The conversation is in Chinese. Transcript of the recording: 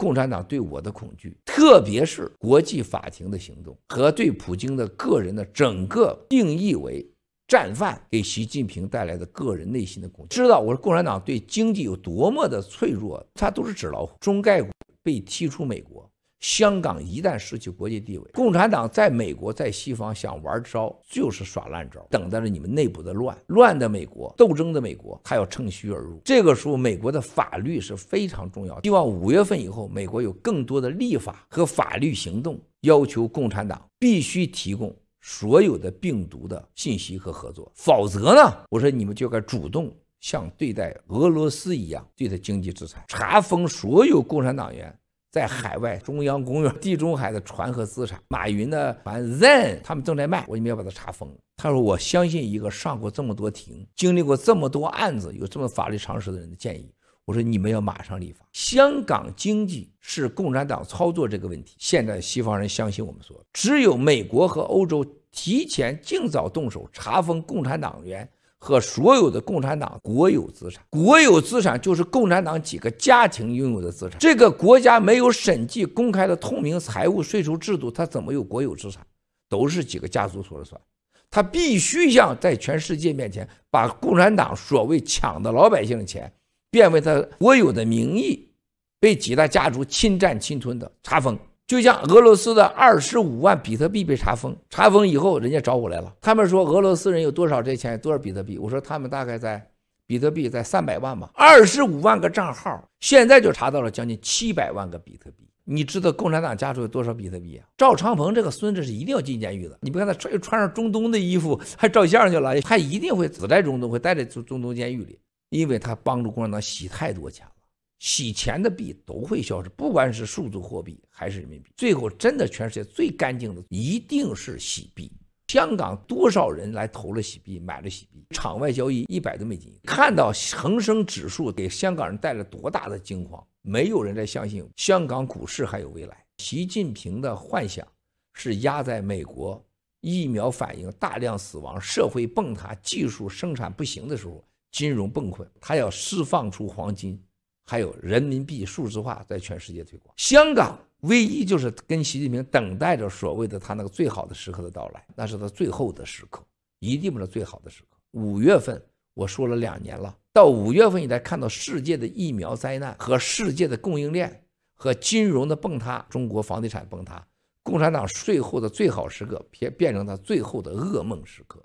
共产党对我的恐惧，特别是国际法庭的行动和对普京的个人的整个定义为战犯，给习近平带来的个人内心的恐惧。知道我说共产党对经济有多么的脆弱，他都是纸老虎。中概股被踢出美国。香港一旦失去国际地位，共产党在美国、在西方想玩招就是耍烂招，等待着你们内部的乱，乱的美国，斗争的美国，他要趁虚而入。这个时候，美国的法律是非常重要。希望五月份以后，美国有更多的立法和法律行动，要求共产党必须提供所有的病毒的信息和合作，否则呢，我说你们就该主动像对待俄罗斯一样，对待经济制裁，查封所有共产党员。在海外中央公园、地中海的船和资产，马云的船 Zen，他们正在卖，我一没要把它查封。他说：“我相信一个上过这么多庭、经历过这么多案子、有这么法律常识的人的建议。”我说：“你们要马上立法。香港经济是共产党操作这个问题，现在西方人相信我们说，只有美国和欧洲提前尽早动手查封共产党员。”和所有的共产党国有资产，国有资产就是共产党几个家庭拥有的资产。这个国家没有审计公开的透明财务税收制度，它怎么有国有资产？都是几个家族说了算。他必须向在全世界面前把共产党所谓抢的老百姓的钱，变为他国有的名义，被几大家族侵占侵吞的查封。就像俄罗斯的二十五万比特币被查封，查封以后，人家找我来了。他们说俄罗斯人有多少这钱，多少比特币？我说他们大概在比特币在三百万吧，二十五万个账号，现在就查到了将近七百万个比特币。你知道共产党家族有多少比特币啊？赵长鹏这个孙子是一定要进监狱的。你不看他穿穿上中东的衣服，还照相去了，还一定会死在中东，会待在中中东监狱里，因为他帮助共产党洗太多钱。了。洗钱的币都会消失，不管是数字货币还是人民币。最后，真的全世界最干净的一定是洗币。香港多少人来投了洗币，买了洗币，场外交易一百多美金。看到恒生指数给香港人带来多大的惊慌，没有人再相信香港股市还有未来。习近平的幻想是压在美国疫苗反应大量死亡、社会崩塌、技术生产不行的时候，金融崩溃，他要释放出黄金。还有人民币数字化在全世界推广，香港唯一就是跟习近平等待着所谓的他那个最好的时刻的到来，那是他最后的时刻，一定不是最好的时刻。五月份我说了两年了，到五月份你才看到世界的疫苗灾难和世界的供应链和金融的崩塌，中国房地产崩塌，共产党最后的最好时刻变变成他最后的噩梦时刻。